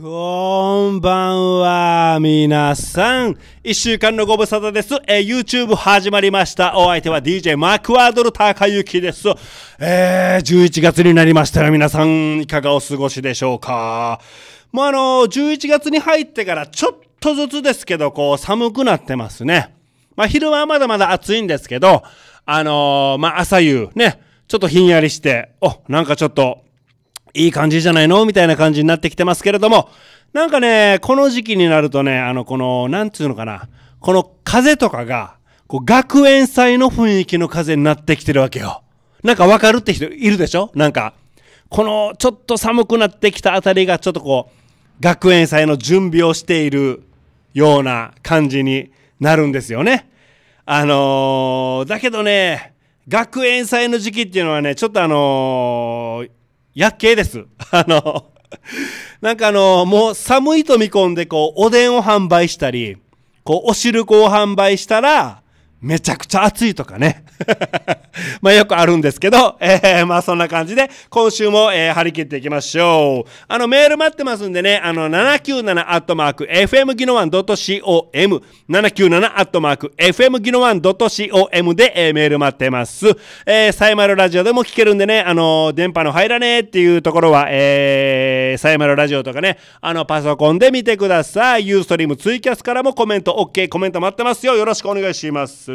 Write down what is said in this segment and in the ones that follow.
こんばんは、皆さん。一週間のご無沙汰です。えー、YouTube 始まりました。お相手は DJ マクワードル高幸です。えー、11月になりましたら皆さん、いかがお過ごしでしょうか。まあ、あのー、11月に入ってからちょっとずつですけど、こう、寒くなってますね。まあ、昼はまだまだ暑いんですけど、あのー、まあ、朝夕、ね、ちょっとひんやりして、お、なんかちょっと、いい感じじゃないのみたいな感じになってきてますけれども、なんかね、この時期になるとね、あの、この、なんつうのかな、この風とかが、こう、学園祭の雰囲気の風になってきてるわけよ。なんかわかるって人いるでしょなんか、この、ちょっと寒くなってきたあたりが、ちょっとこう、学園祭の準備をしているような感じになるんですよね。あのー、だけどね、学園祭の時期っていうのはね、ちょっとあのー夜景です。あの、なんかあの、もう寒いと見込んで、こう、おでんを販売したり、こう、お汁粉を販売したら、めちゃくちゃ暑いとかね まあよくあるんですけど、えー、まあそんな感じで、今週も、えー、張り切っていきましょう。あの、メール待ってますんでね、あの、797-FM ギノワン .com、797-FM ギノワン .com で、えー、メール待ってます。えー、サイマルラジオでも聞けるんでね、あの、電波の入らねえっていうところは、えー、サイマルラジオとかね、あの、パソコンで見てください。ユーストリームツイキャスからもコメント OK、コメント待ってますよ。よろしくお願いします。。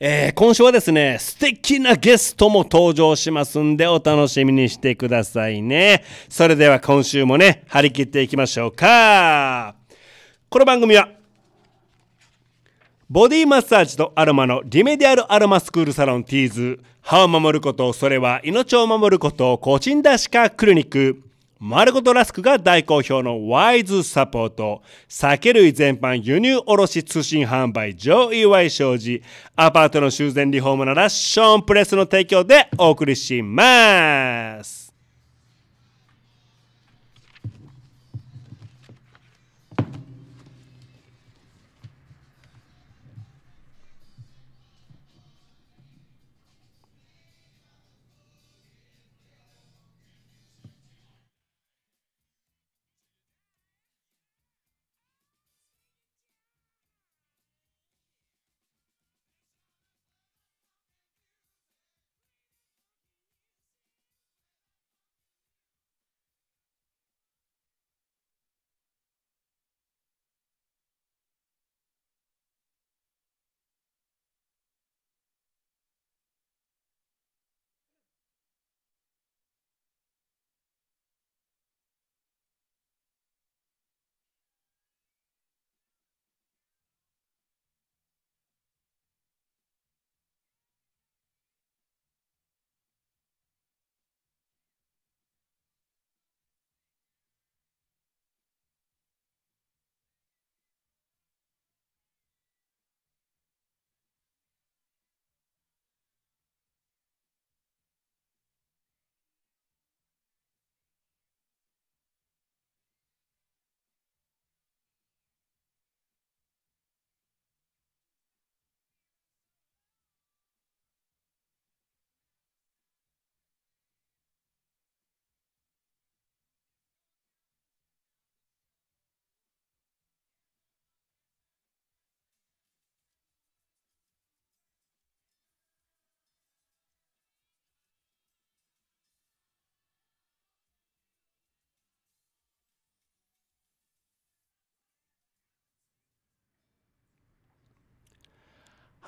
えー、今週はですね、素敵なゲストも登場しますんで、お楽しみにしてくださいね。それでは今週もね、張り切っていきましょうか。この番組は、ボディマッサージとアロマのリメディアルアロマスクールサロンティーズ、歯を守ること、それは命を守ること、個人ンダ歯科クリニック、マルコトラスクが大好評のワイズサポート、酒類全般輸入卸通信販売上ワイ商事、アパートの修繕リフォームならショーンプレスの提供でお送りします。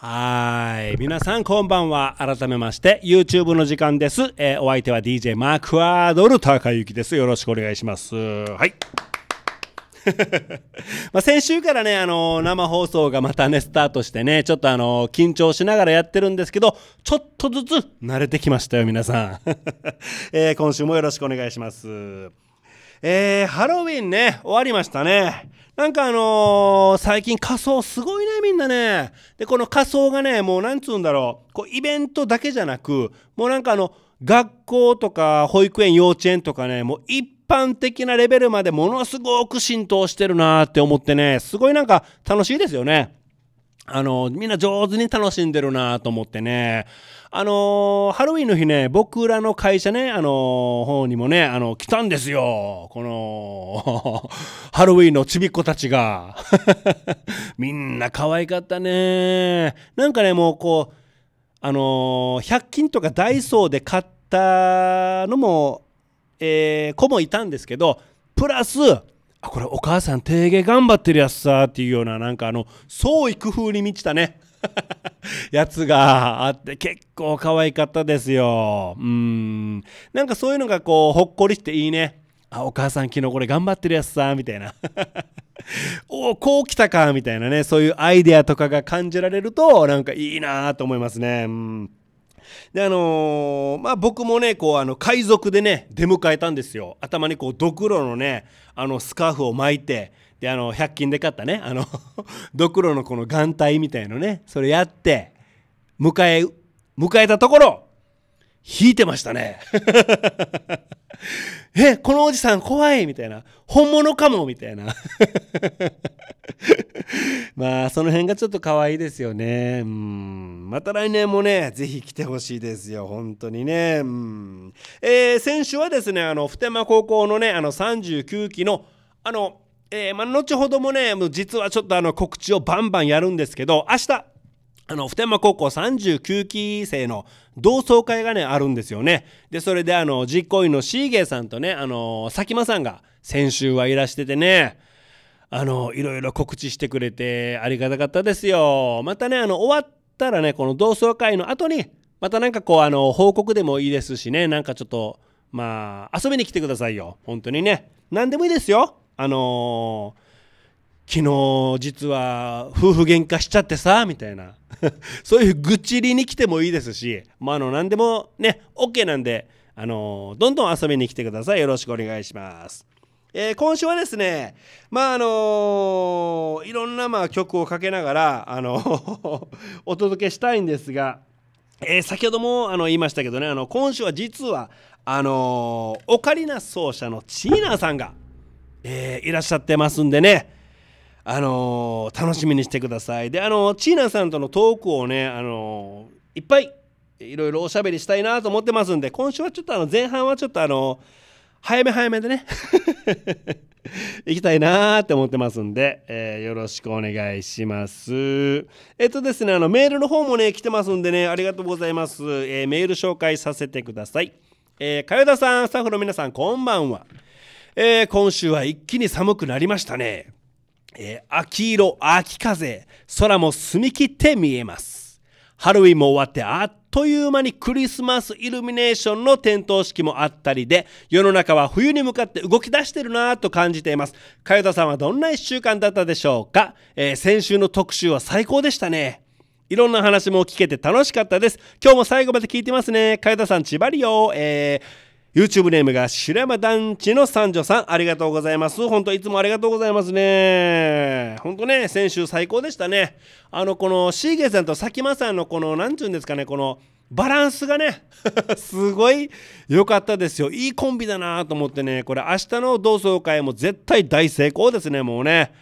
はい皆さんこんばんは改めまして YouTube の時間です、えー、お相手は DJ マークアドル高きですよろしくお願いしますはい ま先週からね、あのー、生放送がまたね、スタートしてね、ちょっとあのー、緊張しながらやってるんですけど、ちょっとずつ慣れてきましたよ、皆さん。えー、今週もよろしくお願いします。えー、ハロウィンね、終わりましたね。なんかあのー、最近仮装すごいね、みんなね。で、この仮装がね、もうなんつうんだろう。こう、イベントだけじゃなく、もうなんかあの、学校とか保育園、幼稚園とかね、もう一般的なレベルまでものすごく浸透してるなーって思ってね、すごいなんか楽しいですよね。あの、みんな上手に楽しんでるなと思ってね。あのー、ハロウィンの日ね、僕らの会社ね、あのー、方にもね、あの、来たんですよ。この、ハロウィンのちびっ子たちが。みんな可愛かったね。なんかね、もうこう、あのー、100均とかダイソーで買ったのも、えー、子もいたんですけど、プラス、あ、これお母さん定芸頑張ってるやつさ、っていうような、なんかあの、創意工夫に満ちたね、やつがあって結構可愛かったですよ。うん。なんかそういうのがこうほっこりしていいね。あ、お母さん昨日これ頑張ってるやつさ、みたいな。お お、こう来たか、みたいなね。そういうアイデアとかが感じられるとなんかいいなと思いますね。うんであのー、まあ僕もねこうあの海賊でね出迎えたんですよ頭にこうドクロのねあのスカーフを巻いてであの100均で買ったねあの ドクロのこの眼帯みたいのねそれやって迎え迎えたところ引いてましたね えこのおじさん怖いみたいな本物かもみたいな まあその辺がちょっと可愛いですよねうんまた来年もね是非来てほしいですよ本当にねうんえー、先週はですねあの普天間高校のねあの39期のあのえー、まあ、後ほどもね、もう実はちょっとあの告知をバンバンやるんですけど、明日、あの、普天間高校39期生の同窓会がね、あるんですよね。で、それであの、実行委員のシーゲーさんとね、あの、佐喜真さんが先週はいらしててね、あの、いろいろ告知してくれてありがたかったですよ。またね、あの、終わったらね、この同窓会の後に、またなんかこう、あの、報告でもいいですしね、なんかちょっと、まあ、遊びに来てくださいよ。本当にね。何でもいいですよ。あのー、昨日実は夫婦喧嘩しちゃってさ、みたいな。そういう愚痴りに来てもいいですし、まあ、あの、何でもね、OK なんで、あのー、どんどん遊びに来てください。よろしくお願いします。えー、今週はですね、まああのー、いろんなまあ曲をかけながら、あの お届けしたいんですが、えー、先ほどもあの言いましたけどねあの今週は実はあのー、オカリナ奏者のチーナさんがえー、いらっしゃってますんでね、あのー、楽しみにしてください。で、あのー、チーナさんとのトークをね、あのいっぱいいろいろおしゃべりしたいなと思ってますんで、今週はちょっとあの前半はちょっとあの早め早めでね 行きたいなーって思ってますんで、えー、よろしくお願いします。えっとですね、あのメールの方もね、来てますんでね、ありがとうございます。えー、メール紹介させてください。えー、かよださん、スタッフの皆さん、こんばんは。えー、今週は一気に寒くなりましたね。えー、秋色、秋風、空も澄み切って見えます。ハロウィンも終わってあっという間にクリスマスイルミネーションの点灯式もあったりで、世の中は冬に向かって動き出してるなぁと感じています。かよたさんはどんな一週間だったでしょうか、えー、先週の特集は最高でしたね。いろんな話も聞けて楽しかったです。今日も最後まで聞いてますね。かよたさん、ちばりよ。えー YouTube ネームが白山団地の三女さん、ありがとうございます。本当いつもありがとうございますね。本当ね、先週最高でしたね。あの、この、シーゲさんと佐喜真さんのこの、なんていうんですかね、この、バランスがね すごい良かったですよ。いいコンビだなと思ってね、これ明日の同窓会も絶対大成功ですね、もうね。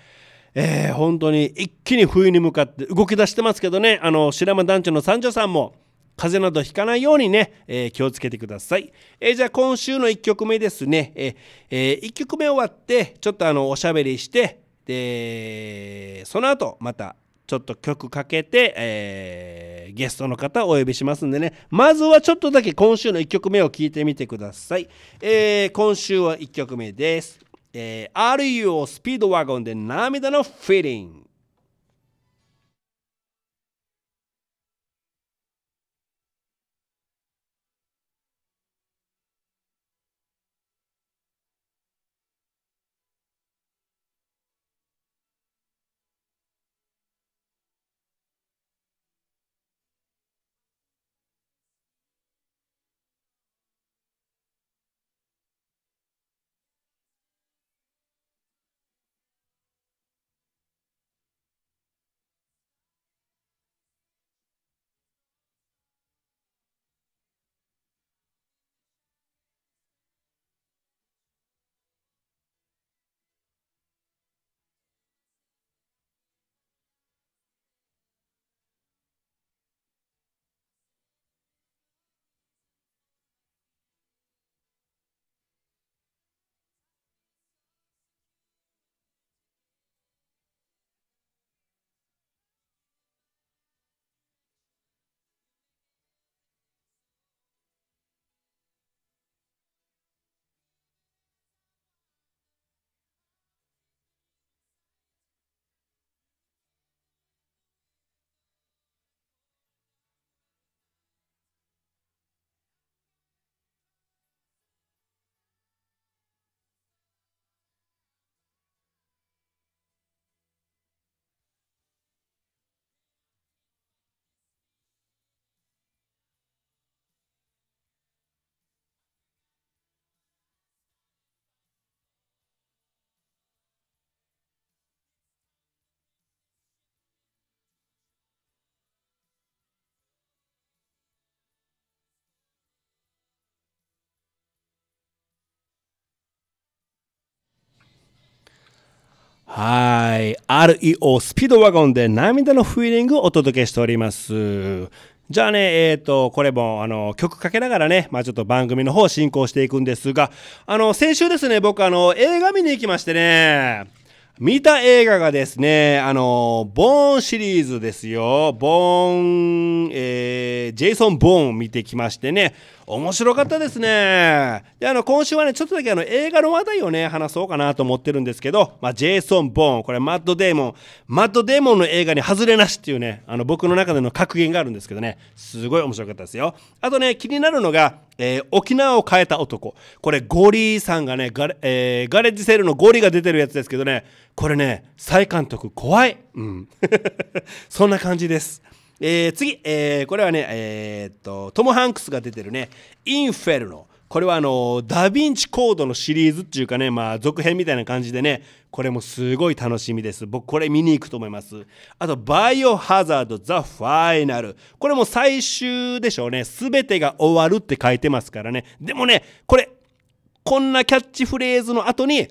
えー、本当に一気に冬に向かって動き出してますけどね、あの、白山団地の三女さんも、風邪などひかないようにね、えー、気をつけてください。えー、じゃあ今週の1曲目ですね。えー、1曲目終わって、ちょっとあの、おしゃべりして、で、その後、また、ちょっと曲かけて、えー、ゲストの方お呼びしますんでね、まずはちょっとだけ今週の1曲目を聴いてみてください。えー、今週は1曲目です。えー、RU をスピードワゴンで涙のフィーリング。はい。REO スピードワゴンで涙のフィーリングをお届けしております。じゃあね、えっ、ー、と、これも、あの、曲かけながらね、まあちょっと番組の方進行していくんですが、あの、先週ですね、僕、あの、映画見に行きましてね、見た映画がですね、あの、ボーンシリーズですよ。ボーン、えー、ジェイソン・ボーン見てきましてね、面白かったですね。で、あの、今週はね、ちょっとだけあの、映画の話題をね、話そうかなと思ってるんですけど、まあ、ジェイソン・ボーン、これ、マッド・デーモン、マッド・デーモンの映画に外れなしっていうね、あの、僕の中での格言があるんですけどね、すごい面白かったですよ。あとね、気になるのが、えー、沖縄を変えた男。これ、ゴリーさんがね、ガレ,、えー、ガレッジセールのゴリが出てるやつですけどね、これね、再監督怖い。うん。そんな感じです。えー、次、えー、これはね、えー、っと、トム・ハンクスが出てるね、インフェルノ。これはあのダ・ヴィンチコードのシリーズっていうかね、まあ、続編みたいな感じでね、これもすごい楽しみです。僕、これ見に行くと思います。あと、バイオハザード・ザ・ファイナル。これも最終でしょうね。すべてが終わるって書いてますからね。でもね、これ、こんなキャッチフレーズの後に、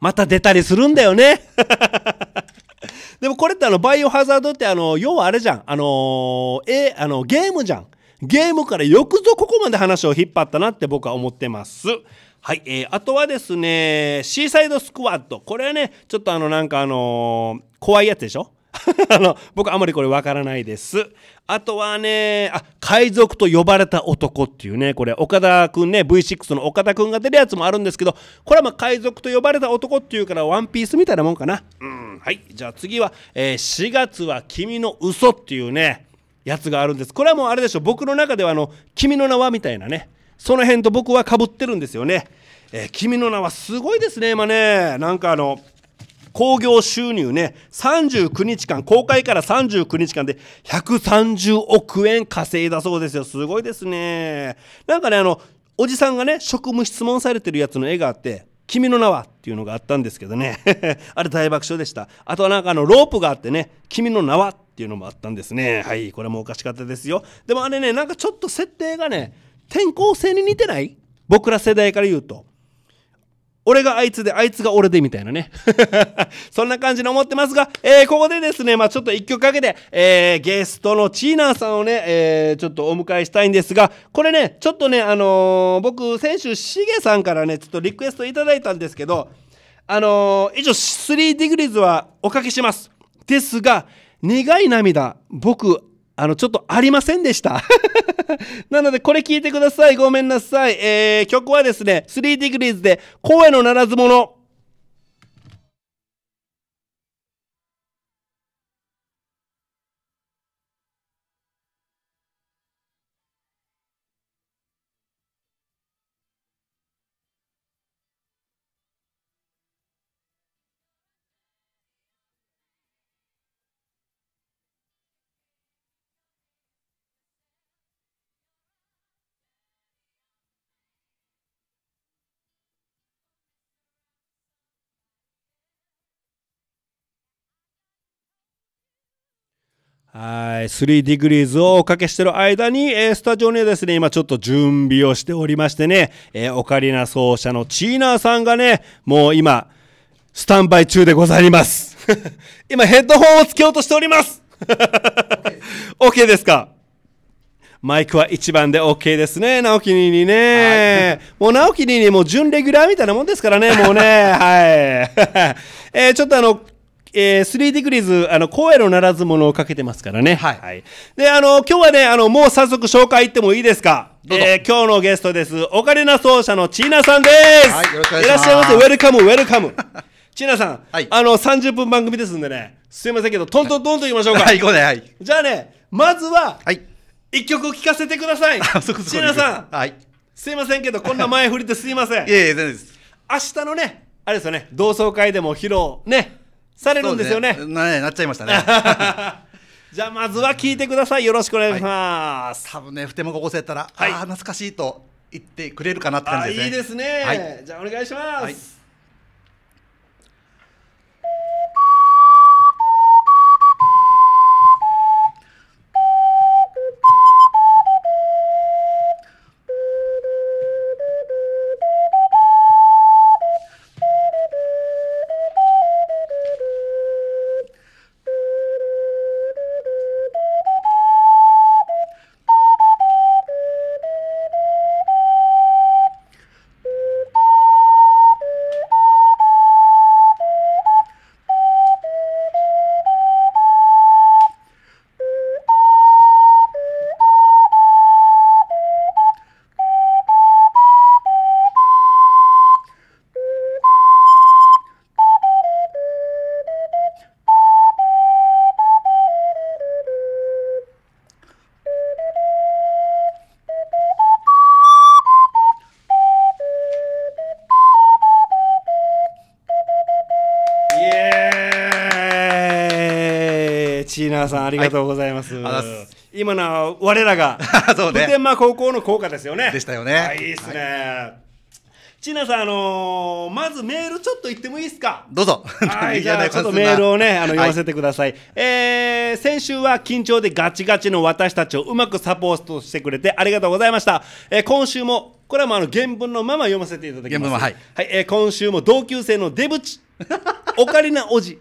また出たりするんだよね。でもこれってあの、バイオハザードってあの、要はあれじゃん。あのー、えあの、ゲームじゃん。ゲームからよくぞここまで話を引っ張ったなって僕は思ってます。はい、えー、あとはですね、シーサイドスクワット。これはね、ちょっとあの、なんかあのー、怖いやつでしょ あの、僕あんまりこれわからないです。あとはね、あ、海賊と呼ばれた男っていうね、これ岡田くんね、V6 の岡田くんが出るやつもあるんですけど、これはまあ海賊と呼ばれた男っていうからワンピースみたいなもんかな。うん、はい。じゃあ次は、えー、4月は君の嘘っていうね、やつがあるんです。これはもうあれでしょ、僕の中ではあの、君の名はみたいなね、その辺と僕はかぶってるんですよね。えー、君の名はすごいですね、今ね。なんかあの、興行収入ね、39日間、公開から39日間で130億円稼いだそうですよ。すごいですね。なんかね、あの、おじさんがね、職務質問されてるやつの絵があって、君の名はっていうのがあったんですけどね。あれ大爆笑でした。あとはなんかあの、ロープがあってね、君の名はっていうのもあったんですね。はい、これもおかしかったですよ。でもあれね、なんかちょっと設定がね、転校生に似てない僕ら世代から言うと。俺があいつで、あいつが俺でみたいなね。そんな感じに思ってますが、えー、ここでですね、まあ、ちょっと一曲かけて、えー、ゲストのチーナーさんをね、えー、ちょっとお迎えしたいんですが、これね、ちょっとね、あのー、僕、先週、しげさんからね、ちょっとリクエストいただいたんですけど、あのー、以上、3ディグリーズはおかけします。ですが、苦い涙、僕、あの、ちょっとありませんでした なので、これ聞いてください。ごめんなさい。えー、曲はですね、3 degrees で、声のならず者。はい。3 degrees をおかけしてる間に、えー、スタジオにはですね、今ちょっと準備をしておりましてね、えー、オカリナ奏者のチーナーさんがね、もう今、スタンバイ中でございます。今ヘッドホンをつけようとしております OK ですかマイクは1番で OK ですね、直樹にね、はい。もう直樹にも準レギュラーみたいなもんですからね、もうね。はい。えー、ちょっとあの、えー、3ディグリーズ、あの、光のならずものをかけてますからね。はい。はい、で、あの、今日はね、あの、もう早速紹介いってもいいですかえー、今日のゲストです。オカリナ奏者のチーナさんです。はい、よろしくお願いします。いらっしゃいませ。ウェルカム、ウェルカム。チーナさん、はい、あの、30分番組ですんでね、すいませんけど、トントントンと言いましょうか。はい、行こうね。はい。じゃあね、まずは、はい。一曲聴かせてください。あ、そこそこ。チーナさん。はい。すいませんけど、こんな前振りですいません。いえいえ、全然です。明日のね、あれですよね、同窓会でも披露、ね、されるんですよね。ねな なっちゃいましたね。じゃあまずは聞いてください。よろしくお願いします。はい、多分ね、ふてもここせたら、はい、ああ懐かしいと言ってくれるかなって感じですね。いいですね。はい、じゃあお願いします。はいチーナーさんありがとうございます。はい、今のは我らが そう、ね、普天間高校の校歌ですよね。でしたよね。い、いですね。はいちなさん、あのー、まずメールちょっと言ってもいいですかどうぞ。はい、じゃあ、ちょっとメールをね、あの、読ませてください。はい、えー、先週は緊張でガチガチの私たちをうまくサポートしてくれてありがとうございました。えー、今週も、これはもうあの、原文のまま読ませていただきます。原文は、はい。はい、えー、今週も同級生の出淵、オカリナおじ。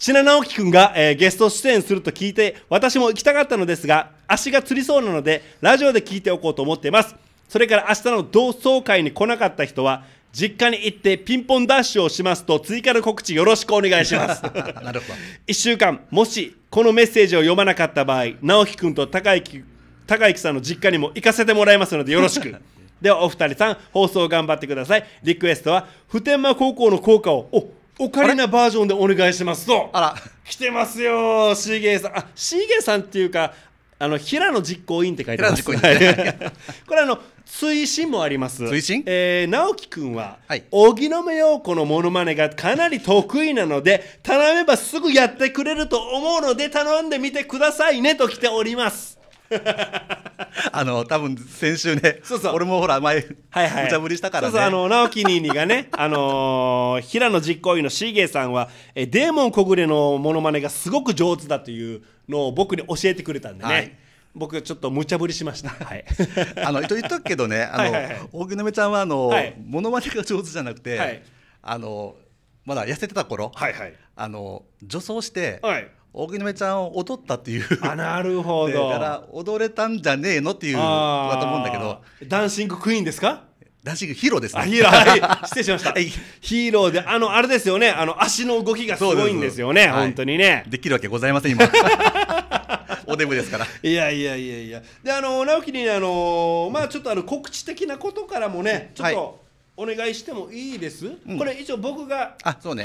品直樹くんが、えー、ゲスト出演すると聞いて、私も行きたかったのですが、足がつりそうなので、ラジオで聞いておこうと思っています。それから明日の同窓会に来なかった人は、実家に行ってピンポンダッシュをしますと追加の告知よろしくお願いします なるほど1週間もしこのメッセージを読まなかった場合直樹くんと高行、高さんの実家にも行かせてもらいますのでよろしく ではお二人さん放送頑張ってくださいリクエストは普天間高校の校歌をおオカリナバージョンでお願いしますとあら来てますよシーゲーさんあシーゲーさんっていうかあの平野実行委員って書いてます。平野実行委員、これあの追伸もあります。追伸？えー、直樹くんは、はい、荻野目洋子のモノマネがかなり得意なので頼めばすぐやってくれると思うので頼んでみてくださいねと来ております。あの多分先週ねそうそう俺もほら前、はいはい、無茶ぶりしたからねそうそうあの直樹にーにがね、あのー、平野実行委員のシーゲーさんはえデーモン小暮のものまねがすごく上手だというのを僕に教えてくれたんでね、はい僕ちょっと無茶ぶりしました。はい。あの言っとくけどね、あの、大木のめちゃんはあの、まねが上手じゃなくて、はい、あのまだ痩せてた頃、はいはい、あの女装して、はい、大木のめちゃんを踊ったっていうあなるほど だから踊れたんじゃねえのっていうだと思うんだけどダンシングクイーンですかダンシングヒーローですねヒーローはい 失礼しました、はい、ヒーローであのあれですよねあの足の動きがすごいんですよね本当にね、はい、できるわけございません今 おデブですから。いやいやいやいや。で、あの、直樹に、あのまあ、ちょっと、あの、告知的なことからもね、ちょっと。はいお願いしてもいいです、うん、これ一応僕が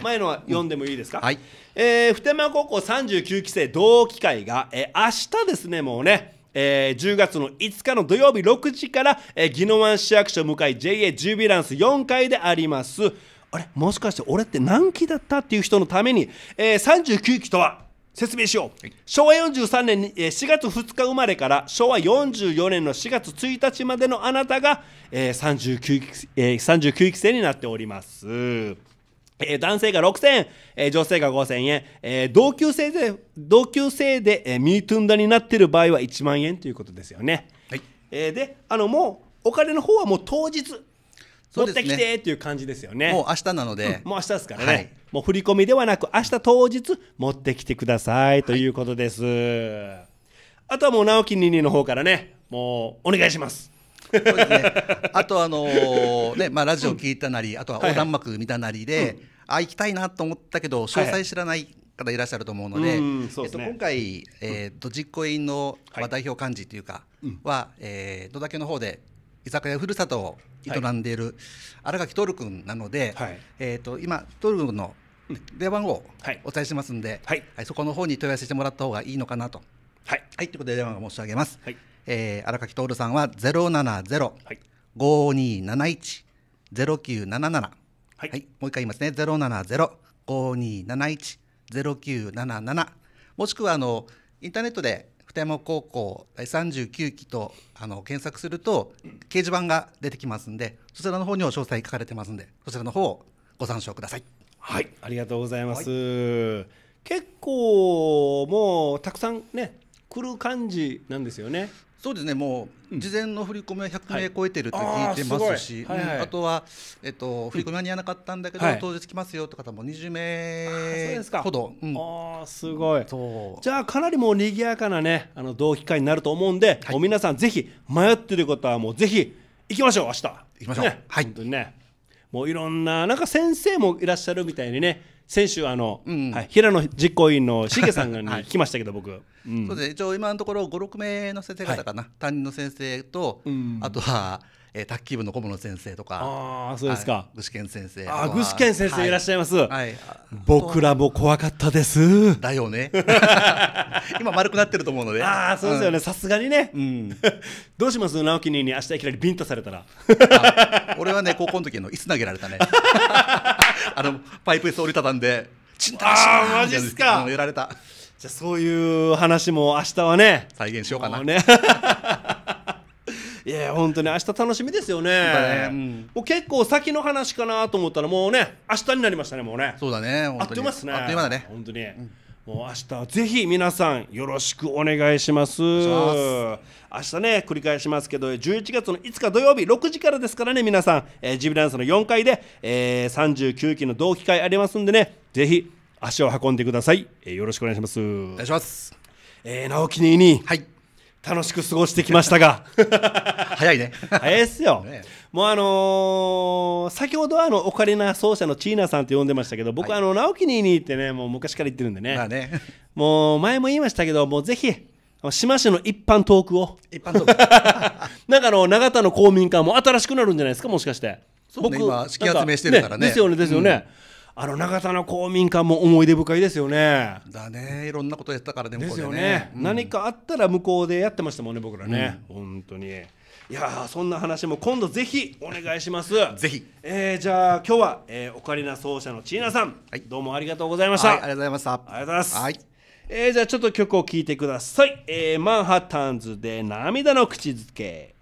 前のは読んでもいいですか、ねうんはい、えー、普天間高校39期生同期会が、えー、明日ですねもうねえー、10月の5日の土曜日6時から、えー、宜野湾市役所向かい JA ジュビランス4階でありますあれもしかして俺って何期だったっていう人のために、えー、39期とは説明しよう、はい、昭和43年に4月2日生まれから昭和44年の4月1日までのあなたが、えー、39, 期えー、39期生になっております、えー、男性が6000円、えー、女性が5000円、えー、同級生で同級生で、えー、ミートゥンダになっている場合は1万円ということですよね、はいえー、であのもうお金の方はもう当日持ってきてっていう感じですよね。もう明日なので、うん、もう明日ですからね、はい、もう振り込みではなく、明日当日持ってきてくださいということです。はい、あとはもう直樹二二の方からね、もうお願いします。そうですね、あとあのー、ね、まあ、ラジオ聞いたなり、うん、あとは横断幕見たなりで、はいはい、あ行きたいなと思ったけど詳細知らない方いらっしゃると思うのではいえっと、今回、えー、と実行委員の、ま代表幹事というかは、はい、えー、だけの方で居酒屋ふるさとを営んでいる新垣徹君なので、はい、えーと、今徹君の電話番号をお伝えしますんで、はい、はい、そこの方に問い合わせしてもらった方がいいのかなと。はい、はい、ということで電話を申し上げます。はい、えー、荒垣徹さんは070、はい、5271 0977はい、はい、もう一回言いますね070 5271 0977もしくはあのインターネットで福山高校第39期とあの検索すると掲示板が出てきますんでそちらの方にも詳細書かれてますんでそちらの方をご参照ください。はい、ありがとうございます。はい、結構もうたくさんねくる感じなんですよね。そうですねもう事前の振り込みは100名超えてるって聞いてますし、はいあすはいはい、あとは、えっと、振り込み間に合わなかったんだけど、うん、当日来ますよって方も20名ほど、うん、あすごいじゃあかなりもう賑やかなねあの同期会になると思うんで、もう皆さんぜひ迷ってることはもうぜひ行きましょう明日行きましょう、ね、はい、本当にねもういろんななんか先生もいらっしゃるみたいにね先週あの、うんはい、平野実行委員のしげさんが聞きましたけど、僕、うん、そうですね一応今のところ56名の先生方かな、担任の先生と、あとはえー、卓球部の顧問の先生とかああそうですか、具志堅先生ああ具志堅先生いらっしゃいます、はい、僕らも怖かったですだよね 今丸くなってると思うのでああそうですよねさすがにね、うん、どうします直樹に明日いきなりビンタされたら俺はね高校の時のいつ投げられたね あのパイプ椅子折りたたんでチンタあマジっすかやられたじゃあそういう話も明日はね再現しようかな、ねいや本当に明日楽しみですよね、ねうん、もう結構先の話かなと思ったらもうね明日になりましたねもうねそうだねあっという間ですねあっという間だね本当に、うんもう明日ぜひ皆さんよろしくお願いします。明日ね繰り返しますけど11月の5日土曜日6時からですからね皆さん、えー、ジブダンスの4階で、えー、39期の同期会ありますんでねぜひ足を運んでください、えー、よろしくお願いします。お願いします。えー、直樹に、はい楽しく過ごしてきましたが 早いね早いっすよ、ね、もうあのー、先ほどあのオカリナ奏者のチーナさんと呼んでましたけど僕、はあの直樹ににってねもう昔から言ってるんでねまあね、もう前も言いましたけどもうぜひ志摩市の一般トークを一般トーク なんかあの永田の公民館も新しくなるんじゃないですかもしかして、ね、僕今式集めしてるからね、ですよねですよね、うんあの長田の公民館も思い出深いですよね。だね、いろんなことやったからね。ですよね、何かあったら向こうでやってましたもんね、僕らね、うん、本当に。いやそんな話も今度ぜひお願いします。ぜひ。えー、じゃあ今日は、えー、オカリナ奏者のちいなさん、はい、どうもありがとうございました、はい。ありがとうございました。ありがとうございます。はい。えー、じゃあちょっと曲を聴いてください。えー、マンハッタンズで涙の口づけ。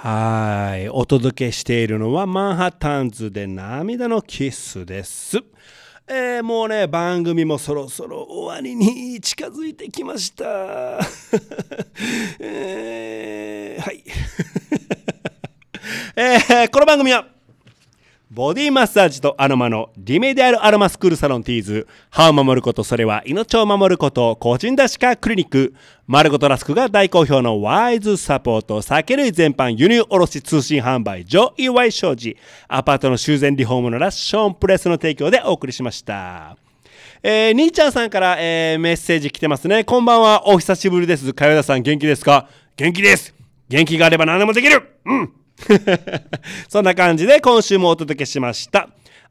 はい。お届けしているのはマンハッタンズで涙のキスです。えー、もうね、番組もそろそろ終わりに近づいてきました。えー、はい。えー、この番組はボディマッサージとアロマのリメディアルアロマスクールサロンティーズ。歯を守ること、それは命を守ること、個人出しかクリニック。マルコとラスクが大好評のワイズサポート、酒類全般、輸入卸通信販売、上イワイ商事。アパートの修繕リフォームのラッションプレスの提供でお送りしました。えー、兄ちゃんさんから、えー、メッセージ来てますね。こんばんは、お久しぶりです。かよださん元気ですか元気です元気があれば何でもできるうん そんな感じで今週もお届けしました。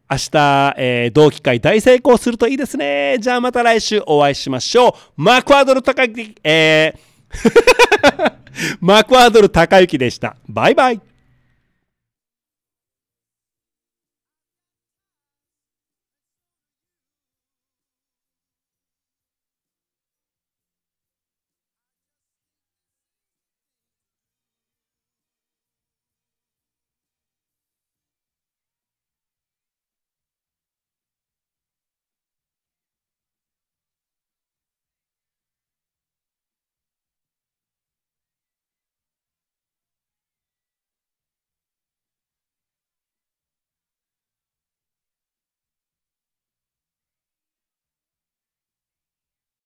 明日、えー、同期会大成功するといいですね。じゃあまた来週お会いしましょう。マクアドル高行、えー マクアドル高行でした。バイバイ。